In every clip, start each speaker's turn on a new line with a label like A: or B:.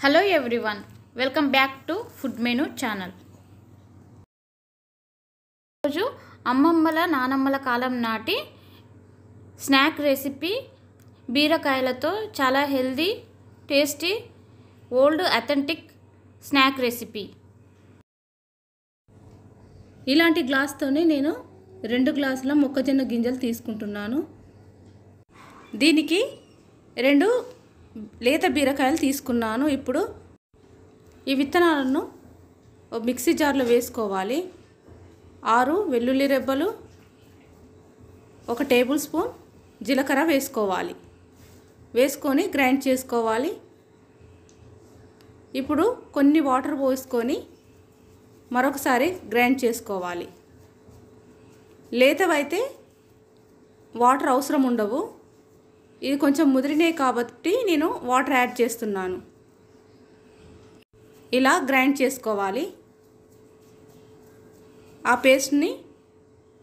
A: hello everyone welcome back to food menu channel ఈరోజు అమ్మమ్మల నానమ్మల కాలం నాటి స్నాక్ రెసిపీ బీరకాయలతో చాలా healthy tasty old authentic snack recipe ఇలాంటి గ్లాస్తోనే నేను రెండు గ్లాసుల మొక్కజొన్న గింజలు తీసుకుంటున్నాను దీనికి రెండు లేత బీరకాయలు తీసుకున్నాను ఇప్పుడు ఈ విత్తనాలను మిక్సీ జార్లో వేసుకోవాలి ఆరు వెల్లుల్లి రెబ్బలు ఒక టేబుల్ స్పూన్ జీలకర్ర వేసుకోవాలి వేసుకొని గ్రైండ్ చేసుకోవాలి ఇప్పుడు కొన్ని వాటర్ పోసుకొని మరొకసారి గ్రైండ్ చేసుకోవాలి లేతవైతే వాటర్ అవసరం ఉండవు ఇది కొంచెం ముదిరినాయి కాబట్టి నేను వాటర్ యాడ్ చేస్తున్నాను ఇలా గ్రైండ్ చేసుకోవాలి ఆ పేస్ట్ని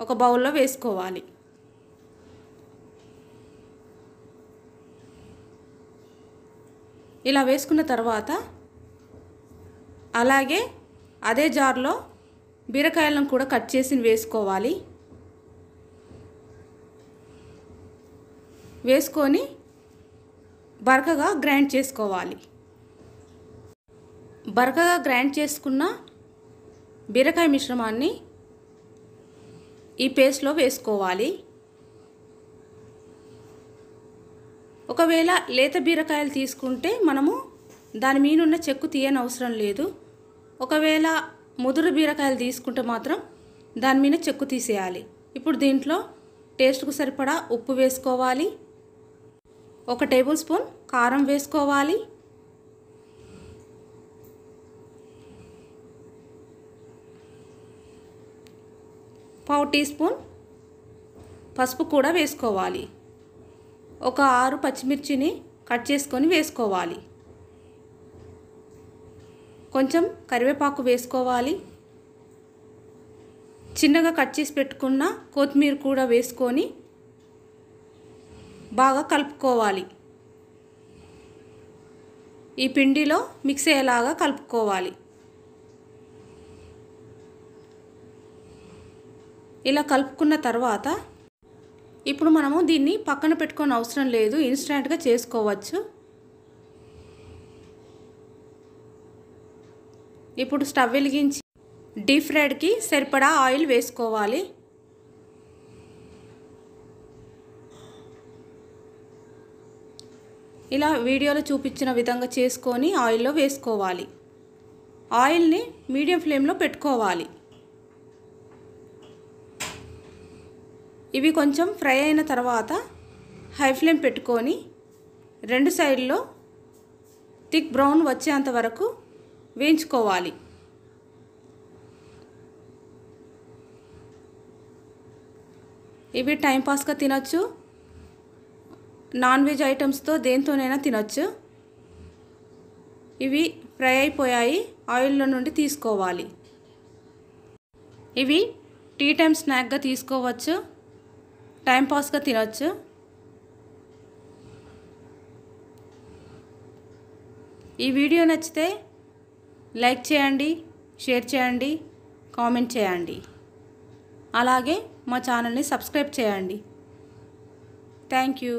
A: ఒక బౌల్లో వేసుకోవాలి ఇలా వేసుకున్న తర్వాత అలాగే అదే జార్లో బీరకాయలను కూడా కట్ చేసి వేసుకోవాలి వేసుకొని బరకగా గ్రైండ్ చేసుకోవాలి బరకగా గ్రైండ్ చేసుకున్న బీరకాయ మిశ్రమాన్ని ఈ పేస్ట్లో వేసుకోవాలి ఒకవేళ లేత బీరకాయలు తీసుకుంటే మనము దాని మీనున్న చెక్కు తీయని అవసరం లేదు ఒకవేళ ముదురు బీరకాయలు తీసుకుంటే మాత్రం దాని మీద చెక్కు తీసేయాలి ఇప్పుడు దీంట్లో టేస్ట్కు సరిపడా ఉప్పు వేసుకోవాలి ఒక టేబుల్ స్పూన్ కారం వేసుకోవాలి పావు టీ స్పూన్ పసుపు కూడా వేసుకోవాలి ఒక ఆరు పచ్చిమిర్చిని కట్ చేసుకొని వేసుకోవాలి కొంచెం కరివేపాకు వేసుకోవాలి చిన్నగా కట్ చేసి పెట్టుకున్న కొత్తిమీర కూడా వేసుకొని బాగా కలుపుకోవాలి ఈ పిండిలో మిక్స్ అయ్యేలాగా కలుపుకోవాలి ఇలా కలుపుకున్న తర్వాత ఇప్పుడు మనము దీన్ని పక్కన పెట్టుకొని అవసరం లేదు ఇన్స్టెంట్గా చేసుకోవచ్చు ఇప్పుడు స్టవ్ వెలిగించి డీప్ ఫ్రైడ్కి సరిపడా ఆయిల్ వేసుకోవాలి ఇలా వీడియోలో చూపించిన విధంగా చేసుకొని ఆయిల్లో వేసుకోవాలి ఆయిల్ని మీడియం ఫ్లేమ్లో పెట్టుకోవాలి ఇవి కొంచెం ఫ్రై అయిన తర్వాత హై ఫ్లేమ్ పెట్టుకొని రెండు సైడ్లో థిక్ బ్రౌన్ వచ్చేంత వరకు వేయించుకోవాలి ఇవి టైంపాస్గా తినచ్చు నాన్ వెజ్ ఐటమ్స్తో దేంతోనైనా తినచ్చు ఇవి ఫ్రై అయిపోయాయి ఆయిల్లో నుండి తీసుకోవాలి ఇవి టీ టైం స్నాక్గా తీసుకోవచ్చు టైంపాస్గా తినచ్చు ఈ వీడియో నచ్చితే లైక్ చేయండి షేర్ చేయండి కామెంట్ చేయండి అలాగే మా ఛానల్ని సబ్స్క్రైబ్ చేయండి థ్యాంక్ యూ